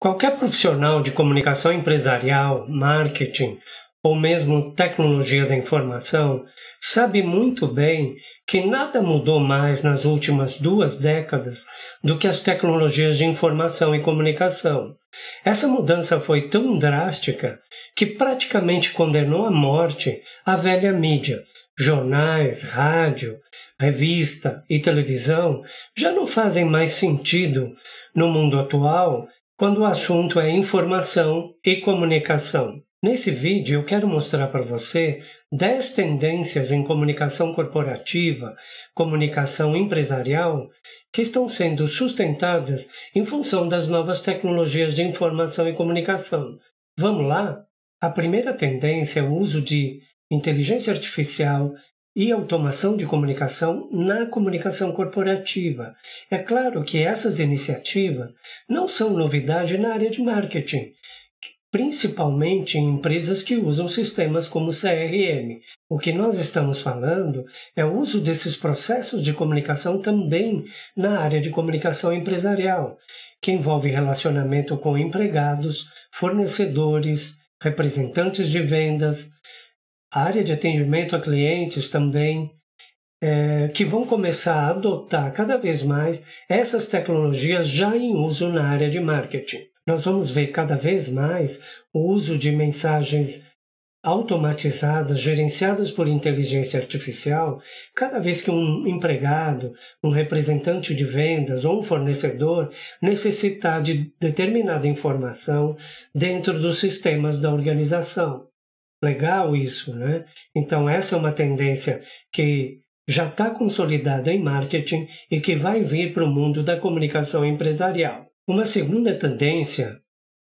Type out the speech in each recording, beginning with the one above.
Qualquer profissional de comunicação empresarial, marketing ou mesmo tecnologia da informação sabe muito bem que nada mudou mais nas últimas duas décadas do que as tecnologias de informação e comunicação. Essa mudança foi tão drástica que praticamente condenou à morte a velha mídia. Jornais, rádio, revista e televisão já não fazem mais sentido no mundo atual quando o assunto é informação e comunicação. Nesse vídeo eu quero mostrar para você 10 tendências em comunicação corporativa, comunicação empresarial, que estão sendo sustentadas em função das novas tecnologias de informação e comunicação. Vamos lá? A primeira tendência é o uso de inteligência artificial e automação de comunicação na comunicação corporativa. É claro que essas iniciativas não são novidade na área de marketing, principalmente em empresas que usam sistemas como CRM. O que nós estamos falando é o uso desses processos de comunicação também na área de comunicação empresarial, que envolve relacionamento com empregados, fornecedores, representantes de vendas, a área de atendimento a clientes também, é, que vão começar a adotar cada vez mais essas tecnologias já em uso na área de marketing. Nós vamos ver cada vez mais o uso de mensagens automatizadas, gerenciadas por inteligência artificial, cada vez que um empregado, um representante de vendas ou um fornecedor necessitar de determinada informação dentro dos sistemas da organização legal isso, né? Então essa é uma tendência que já está consolidada em marketing e que vai vir para o mundo da comunicação empresarial. Uma segunda tendência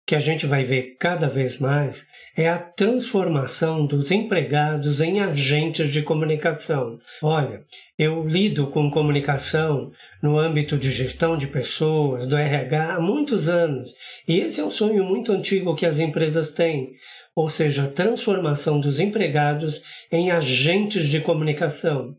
que a gente vai ver cada vez mais é a transformação dos empregados em agentes de comunicação. Olha, eu lido com comunicação no âmbito de gestão de pessoas, do RH, há muitos anos, e esse é um sonho muito antigo que as empresas têm, ou seja, a transformação dos empregados em agentes de comunicação.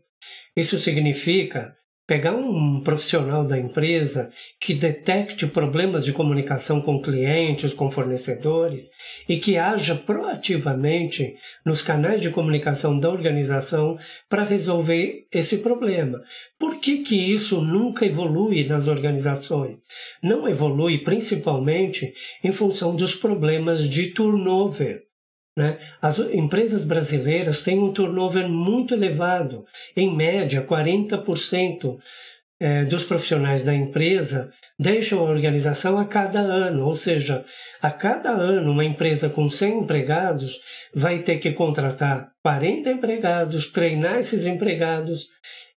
Isso significa Pegar um profissional da empresa que detecte problemas de comunicação com clientes, com fornecedores e que haja proativamente nos canais de comunicação da organização para resolver esse problema. Por que, que isso nunca evolui nas organizações? Não evolui principalmente em função dos problemas de turnover né? As empresas brasileiras têm um turnover muito elevado, em média, 40% é, dos profissionais da empresa deixam a organização a cada ano, ou seja, a cada ano uma empresa com 100 empregados vai ter que contratar 40 empregados, treinar esses empregados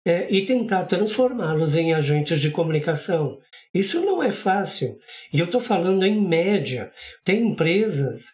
é, e tentar transformá-los em agentes de comunicação. Isso não é fácil. E eu estou falando em média. Tem empresas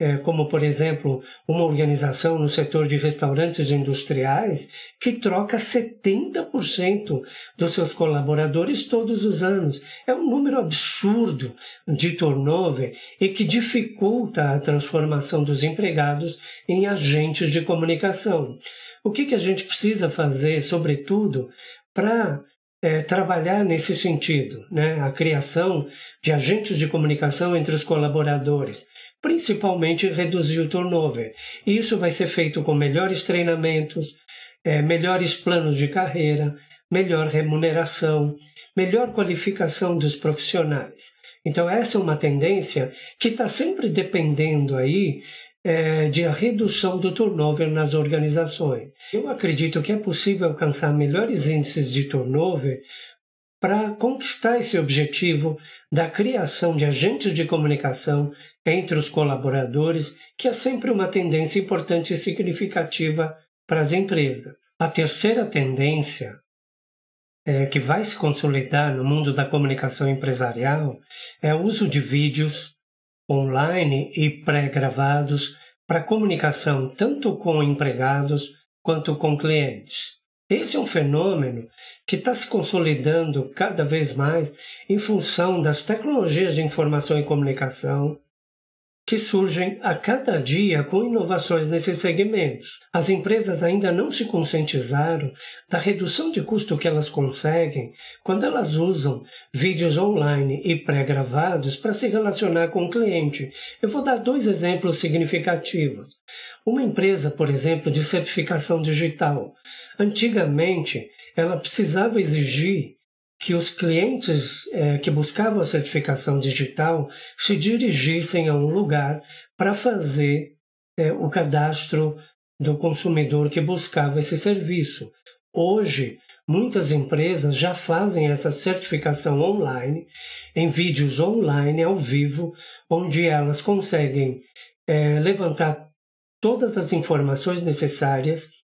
é, como por exemplo uma organização no setor de restaurantes industriais que troca 70% dos seus colaboradores todos os anos. É um número absurdo de turnover e que dificulta a transformação dos empregados em agentes de comunicação. O que, que a gente precisa fazer, sobretudo, para é, trabalhar nesse sentido, né? a criação de agentes de comunicação entre os colaboradores, principalmente reduzir o turnover. Isso vai ser feito com melhores treinamentos, é, melhores planos de carreira, melhor remuneração, melhor qualificação dos profissionais. Então essa é uma tendência que está sempre dependendo aí é, de redução do turnover nas organizações. Eu acredito que é possível alcançar melhores índices de turnover para conquistar esse objetivo da criação de agentes de comunicação entre os colaboradores, que é sempre uma tendência importante e significativa para as empresas. A terceira tendência é, que vai se consolidar no mundo da comunicação empresarial é o uso de vídeos online e pré-gravados para comunicação tanto com empregados quanto com clientes. Esse é um fenômeno que está se consolidando cada vez mais em função das tecnologias de informação e comunicação, que surgem a cada dia com inovações nesses segmentos. As empresas ainda não se conscientizaram da redução de custo que elas conseguem quando elas usam vídeos online e pré-gravados para se relacionar com o cliente. Eu vou dar dois exemplos significativos. Uma empresa, por exemplo, de certificação digital. Antigamente, ela precisava exigir que os clientes é, que buscavam a certificação digital se dirigissem a um lugar para fazer é, o cadastro do consumidor que buscava esse serviço. Hoje, muitas empresas já fazem essa certificação online, em vídeos online, ao vivo, onde elas conseguem é, levantar todas as informações necessárias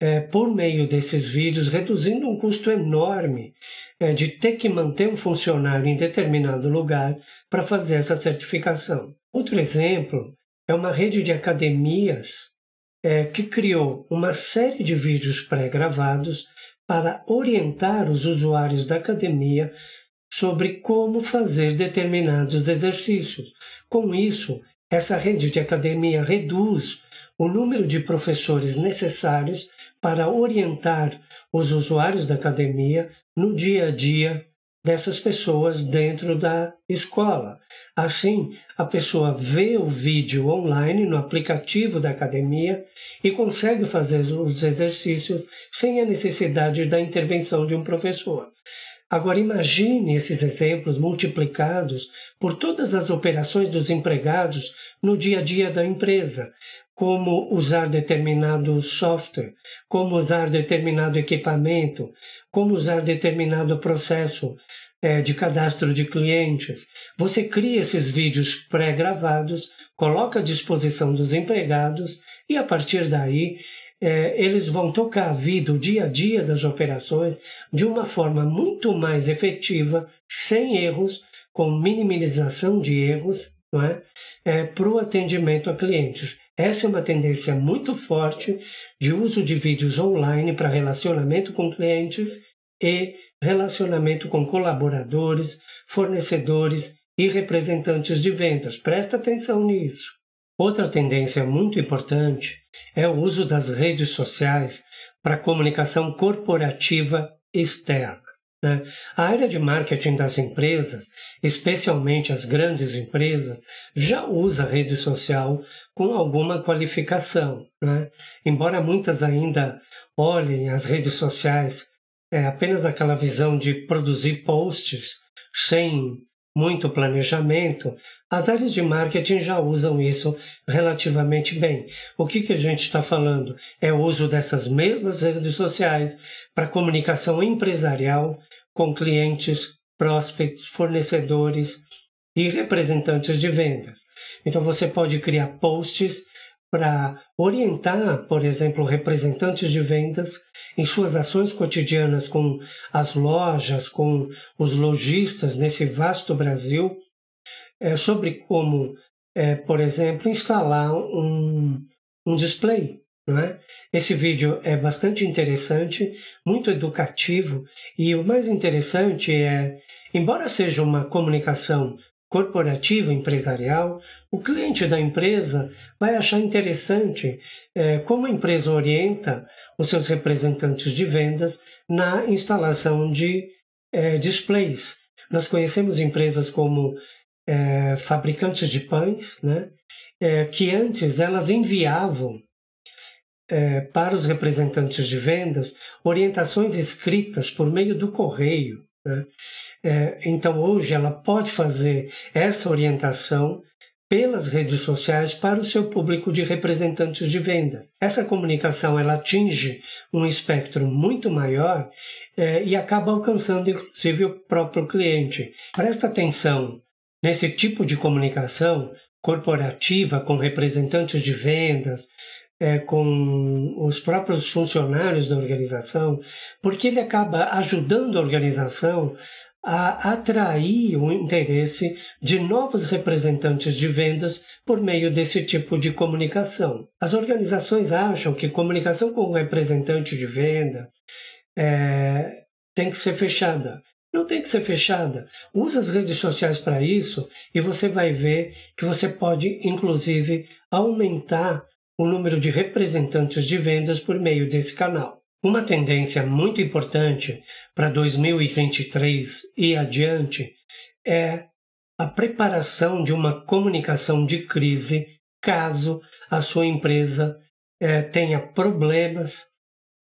é, por meio desses vídeos, reduzindo um custo enorme é, de ter que manter um funcionário em determinado lugar para fazer essa certificação. Outro exemplo é uma rede de academias é, que criou uma série de vídeos pré-gravados para orientar os usuários da academia sobre como fazer determinados exercícios. Com isso, essa rede de academia reduz o número de professores necessários para orientar os usuários da academia no dia a dia dessas pessoas dentro da escola. Assim, a pessoa vê o vídeo online no aplicativo da academia e consegue fazer os exercícios sem a necessidade da intervenção de um professor. Agora imagine esses exemplos multiplicados por todas as operações dos empregados no dia a dia da empresa como usar determinado software, como usar determinado equipamento, como usar determinado processo é, de cadastro de clientes. Você cria esses vídeos pré-gravados, coloca à disposição dos empregados e a partir daí é, eles vão tocar a vida, o dia a dia das operações de uma forma muito mais efetiva, sem erros, com minimização de erros é? É, para o atendimento a clientes. Essa é uma tendência muito forte de uso de vídeos online para relacionamento com clientes e relacionamento com colaboradores, fornecedores e representantes de vendas. Presta atenção nisso. Outra tendência muito importante é o uso das redes sociais para comunicação corporativa externa. Né? A área de marketing das empresas, especialmente as grandes empresas, já usa a rede social com alguma qualificação. Né? Embora muitas ainda olhem as redes sociais é, apenas naquela visão de produzir posts sem muito planejamento, as áreas de marketing já usam isso relativamente bem. O que, que a gente está falando é o uso dessas mesmas redes sociais para comunicação empresarial com clientes, prospects, fornecedores e representantes de vendas. Então você pode criar posts para orientar, por exemplo, representantes de vendas em suas ações cotidianas com as lojas, com os lojistas nesse vasto Brasil, é, sobre como, é, por exemplo, instalar um, um display. É? Esse vídeo é bastante interessante, muito educativo e o mais interessante é, embora seja uma comunicação corporativo, empresarial, o cliente da empresa vai achar interessante é, como a empresa orienta os seus representantes de vendas na instalação de é, displays. Nós conhecemos empresas como é, fabricantes de pães, né? É, que antes elas enviavam é, para os representantes de vendas orientações escritas por meio do correio né? É, então, hoje, ela pode fazer essa orientação pelas redes sociais para o seu público de representantes de vendas. Essa comunicação ela atinge um espectro muito maior é, e acaba alcançando inclusive o próprio cliente. Presta atenção nesse tipo de comunicação corporativa com representantes de vendas, é, com os próprios funcionários da organização, porque ele acaba ajudando a organização a atrair o interesse de novos representantes de vendas por meio desse tipo de comunicação. As organizações acham que comunicação com um representante de venda é, tem que ser fechada. Não tem que ser fechada. Usa as redes sociais para isso e você vai ver que você pode, inclusive, aumentar o número de representantes de vendas por meio desse canal. Uma tendência muito importante para 2023 e adiante é a preparação de uma comunicação de crise caso a sua empresa é, tenha problemas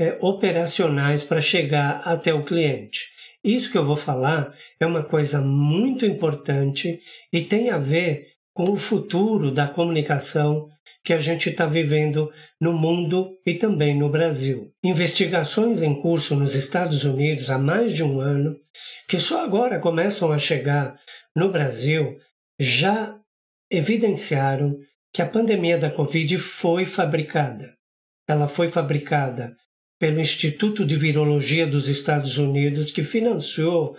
é, operacionais para chegar até o cliente. Isso que eu vou falar é uma coisa muito importante e tem a ver com o futuro da comunicação que a gente está vivendo no mundo e também no Brasil. Investigações em curso nos Estados Unidos há mais de um ano, que só agora começam a chegar no Brasil, já evidenciaram que a pandemia da Covid foi fabricada. Ela foi fabricada pelo Instituto de Virologia dos Estados Unidos, que financiou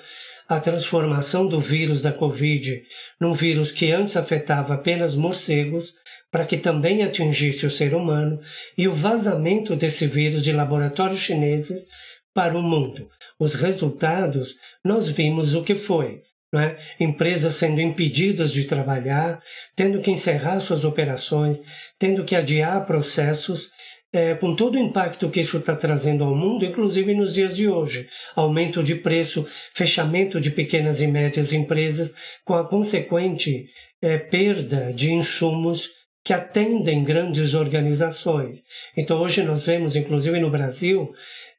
a transformação do vírus da Covid num vírus que antes afetava apenas morcegos, para que também atingisse o ser humano, e o vazamento desse vírus de laboratórios chineses para o mundo. Os resultados, nós vimos o que foi. Né? Empresas sendo impedidas de trabalhar, tendo que encerrar suas operações, tendo que adiar processos é, com todo o impacto que isso está trazendo ao mundo, inclusive nos dias de hoje. Aumento de preço, fechamento de pequenas e médias empresas, com a consequente é, perda de insumos que atendem grandes organizações. Então, hoje nós vemos, inclusive no Brasil,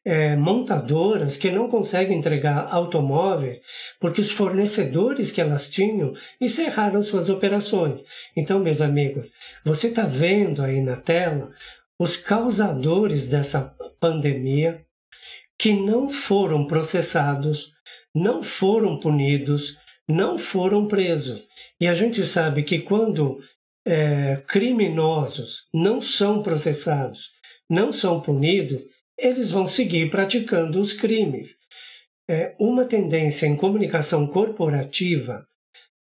é, montadoras que não conseguem entregar automóveis porque os fornecedores que elas tinham encerraram suas operações. Então, meus amigos, você está vendo aí na tela os causadores dessa pandemia que não foram processados, não foram punidos, não foram presos. E a gente sabe que quando é, criminosos não são processados, não são punidos, eles vão seguir praticando os crimes. É, uma tendência em comunicação corporativa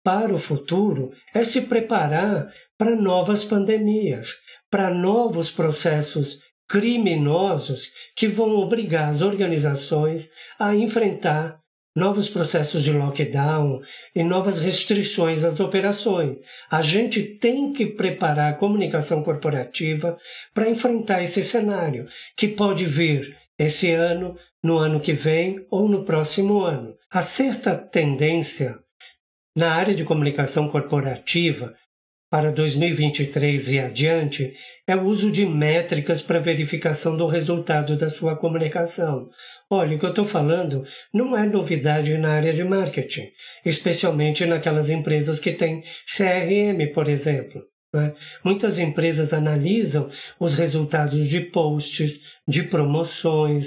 para o futuro é se preparar para novas pandemias, para novos processos criminosos que vão obrigar as organizações a enfrentar novos processos de lockdown e novas restrições às operações. A gente tem que preparar a comunicação corporativa para enfrentar esse cenário, que pode vir esse ano, no ano que vem ou no próximo ano. A sexta tendência na área de comunicação corporativa para 2023 e adiante é o uso de métricas para verificação do resultado da sua comunicação. Olha, o que eu estou falando não é novidade na área de marketing, especialmente naquelas empresas que têm CRM, por exemplo. Né? Muitas empresas analisam os resultados de posts, de promoções,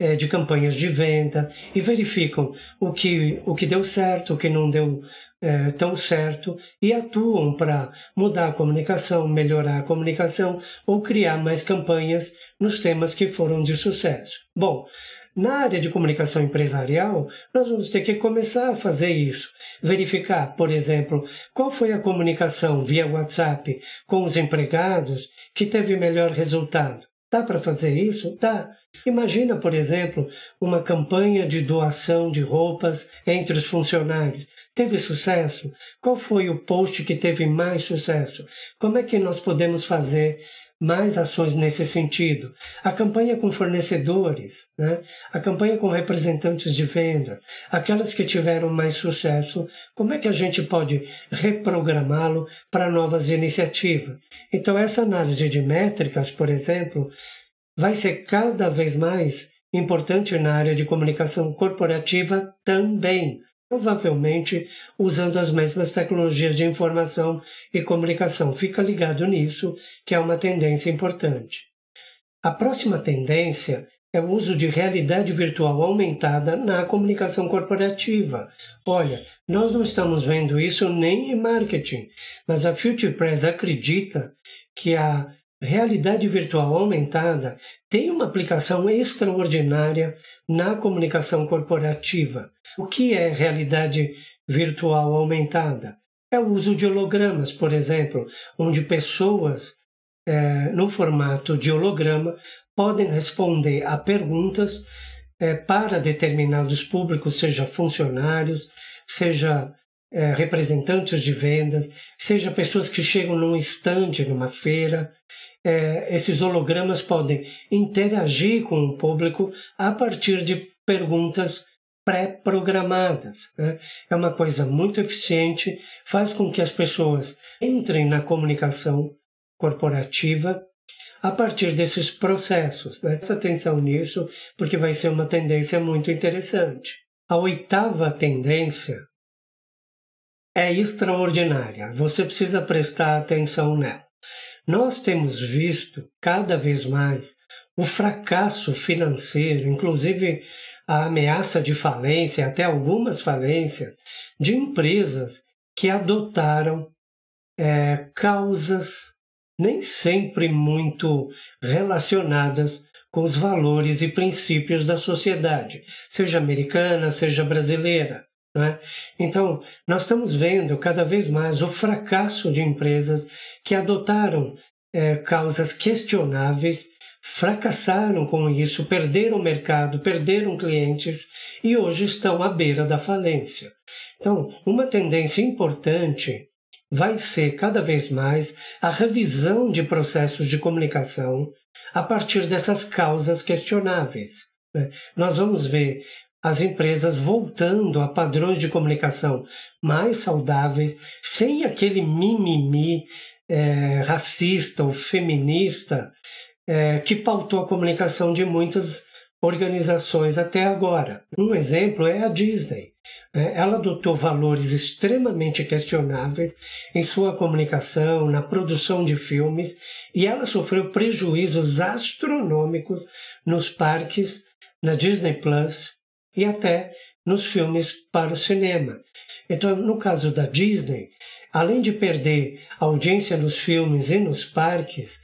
é, de campanhas de venda e verificam o que, o que deu certo, o que não deu é, tão certo e atuam para mudar a comunicação, melhorar a comunicação ou criar mais campanhas nos temas que foram de sucesso. Bom, na área de comunicação empresarial, nós vamos ter que começar a fazer isso. Verificar, por exemplo, qual foi a comunicação via WhatsApp com os empregados que teve melhor resultado. Tá para fazer isso? Tá. Imagina, por exemplo, uma campanha de doação de roupas entre os funcionários. Teve sucesso? Qual foi o post que teve mais sucesso? Como é que nós podemos fazer mais ações nesse sentido. A campanha com fornecedores, né? a campanha com representantes de venda, aquelas que tiveram mais sucesso, como é que a gente pode reprogramá-lo para novas iniciativas? Então, essa análise de métricas, por exemplo, vai ser cada vez mais importante na área de comunicação corporativa também provavelmente usando as mesmas tecnologias de informação e comunicação. Fica ligado nisso, que é uma tendência importante. A próxima tendência é o uso de realidade virtual aumentada na comunicação corporativa. Olha, nós não estamos vendo isso nem em marketing, mas a Future Press acredita que a realidade virtual aumentada tem uma aplicação extraordinária na comunicação corporativa. O que é realidade virtual aumentada? É o uso de hologramas, por exemplo, onde pessoas é, no formato de holograma podem responder a perguntas é, para determinados públicos, seja funcionários, seja é, representantes de vendas, seja pessoas que chegam num estande, numa feira. É, esses hologramas podem interagir com o público a partir de perguntas pré-programadas. Né? É uma coisa muito eficiente, faz com que as pessoas entrem na comunicação corporativa a partir desses processos. Né? Presta atenção nisso, porque vai ser uma tendência muito interessante. A oitava tendência é extraordinária, você precisa prestar atenção nela. Nós temos visto cada vez mais o fracasso financeiro, inclusive a ameaça de falência, até algumas falências, de empresas que adotaram é, causas nem sempre muito relacionadas com os valores e princípios da sociedade, seja americana, seja brasileira. Né? Então, nós estamos vendo cada vez mais o fracasso de empresas que adotaram é, causas questionáveis, fracassaram com isso, perderam o mercado, perderam clientes e hoje estão à beira da falência. Então, uma tendência importante vai ser cada vez mais a revisão de processos de comunicação a partir dessas causas questionáveis. Né? Nós vamos ver as empresas voltando a padrões de comunicação mais saudáveis, sem aquele mimimi é, racista ou feminista é, que pautou a comunicação de muitas organizações até agora. Um exemplo é a Disney. Eh, ela adotou valores extremamente questionáveis em sua comunicação, na produção de filmes, e ela sofreu prejuízos astronômicos nos parques, na Disney Plus, e até nos filmes para o cinema. Então, no caso da Disney, além de perder audiência nos filmes e nos parques,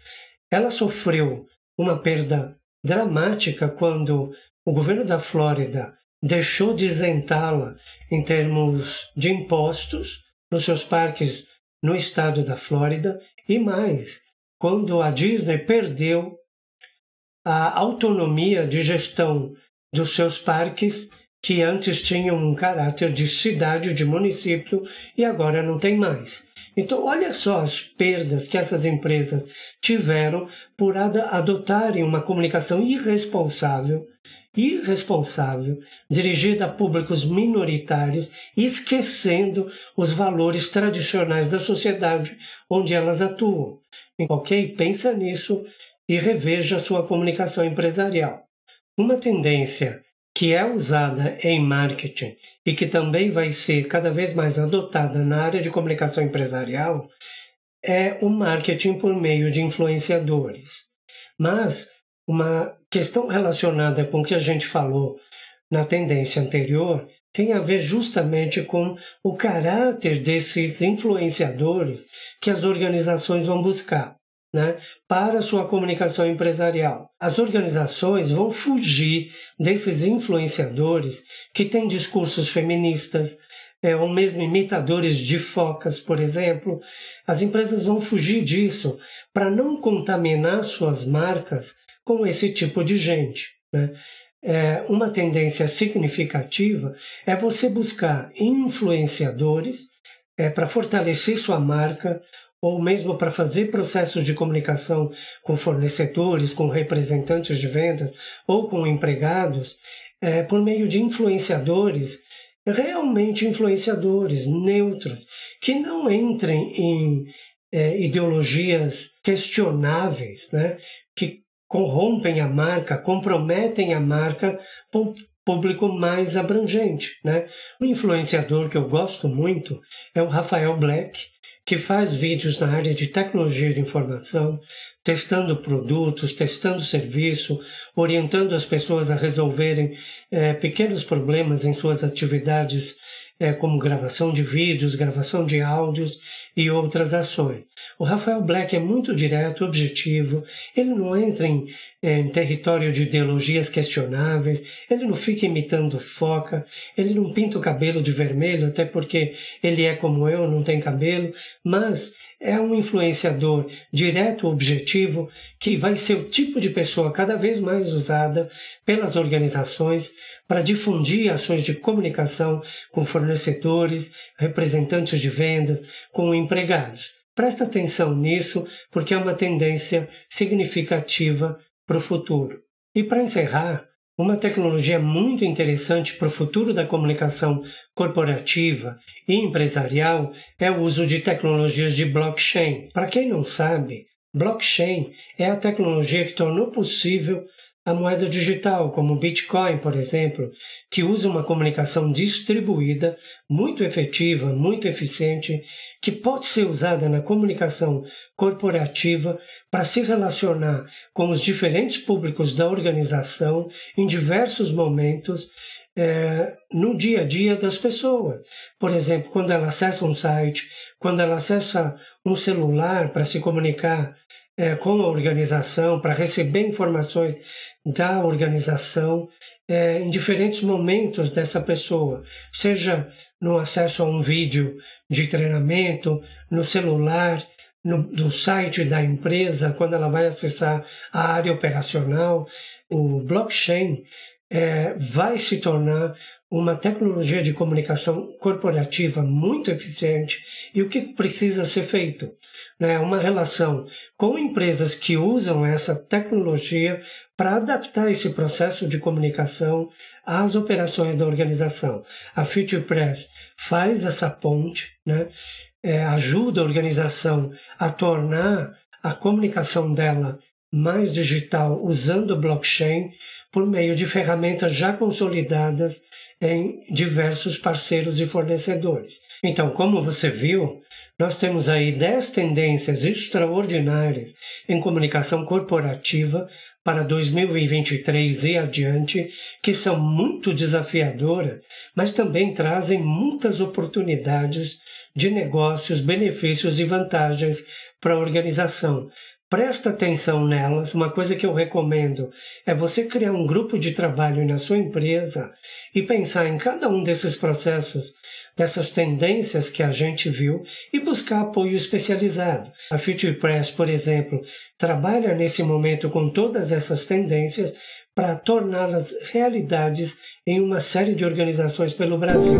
ela sofreu uma perda dramática quando o governo da Flórida deixou de isentá-la em termos de impostos nos seus parques no estado da Flórida e mais, quando a Disney perdeu a autonomia de gestão dos seus parques, que antes tinham um caráter de cidade, de município, e agora não tem mais. Então, olha só as perdas que essas empresas tiveram por adotarem uma comunicação irresponsável, irresponsável, dirigida a públicos minoritários, esquecendo os valores tradicionais da sociedade onde elas atuam. Ok? Pensa nisso e reveja a sua comunicação empresarial. Uma tendência que é usada em marketing e que também vai ser cada vez mais adotada na área de comunicação empresarial é o marketing por meio de influenciadores. Mas uma questão relacionada com o que a gente falou na tendência anterior tem a ver justamente com o caráter desses influenciadores que as organizações vão buscar né, para sua comunicação empresarial. As organizações vão fugir desses influenciadores que têm discursos feministas, é, ou mesmo imitadores de focas, por exemplo. As empresas vão fugir disso para não contaminar suas marcas com esse tipo de gente. Né? É, uma tendência significativa é você buscar influenciadores é, para fortalecer sua marca ou mesmo para fazer processos de comunicação com fornecedores, com representantes de vendas ou com empregados, é, por meio de influenciadores, realmente influenciadores neutros, que não entrem em é, ideologias questionáveis, né, que corrompem a marca, comprometem a marca para um público mais abrangente. Né? Um influenciador que eu gosto muito é o Rafael Black, que faz vídeos na área de tecnologia de informação, testando produtos, testando serviço, orientando as pessoas a resolverem é, pequenos problemas em suas atividades é, como gravação de vídeos, gravação de áudios e outras ações. O Rafael Black é muito direto, objetivo, ele não entra em, é, em território de ideologias questionáveis, ele não fica imitando foca, ele não pinta o cabelo de vermelho, até porque ele é como eu, não tem cabelo, mas é um influenciador direto, objetivo, que vai ser o tipo de pessoa cada vez mais usada pelas organizações para difundir ações de comunicação com fornecedores, representantes de vendas, com empregados. Presta atenção nisso, porque é uma tendência significativa para o futuro. E para encerrar, uma tecnologia muito interessante para o futuro da comunicação corporativa e empresarial é o uso de tecnologias de blockchain. Para quem não sabe, blockchain é a tecnologia que tornou possível a moeda digital, como o Bitcoin, por exemplo, que usa uma comunicação distribuída, muito efetiva, muito eficiente, que pode ser usada na comunicação corporativa para se relacionar com os diferentes públicos da organização em diversos momentos é, no dia a dia das pessoas. Por exemplo, quando ela acessa um site, quando ela acessa um celular para se comunicar é, com a organização, para receber informações da organização é, em diferentes momentos dessa pessoa, seja no acesso a um vídeo de treinamento, no celular, no, no, site da empresa, quando ela vai acessar a área operacional, o blockchain é, vai se tornar uma tecnologia de comunicação corporativa muito eficiente e o que precisa ser feito? Né? Uma relação com empresas que usam essa tecnologia para adaptar esse processo de comunicação às operações da organização. A Future Press faz essa ponte, né? É, ajuda a organização a tornar a comunicação dela mais digital usando blockchain por meio de ferramentas já consolidadas em diversos parceiros e fornecedores. Então, como você viu, nós temos aí 10 tendências extraordinárias em comunicação corporativa para 2023 e adiante, que são muito desafiadoras, mas também trazem muitas oportunidades de negócios, benefícios e vantagens para a organização, Presta atenção nelas. Uma coisa que eu recomendo é você criar um grupo de trabalho na sua empresa e pensar em cada um desses processos, dessas tendências que a gente viu e buscar apoio especializado. A Future Press, por exemplo, trabalha nesse momento com todas essas tendências para torná-las realidades em uma série de organizações pelo Brasil.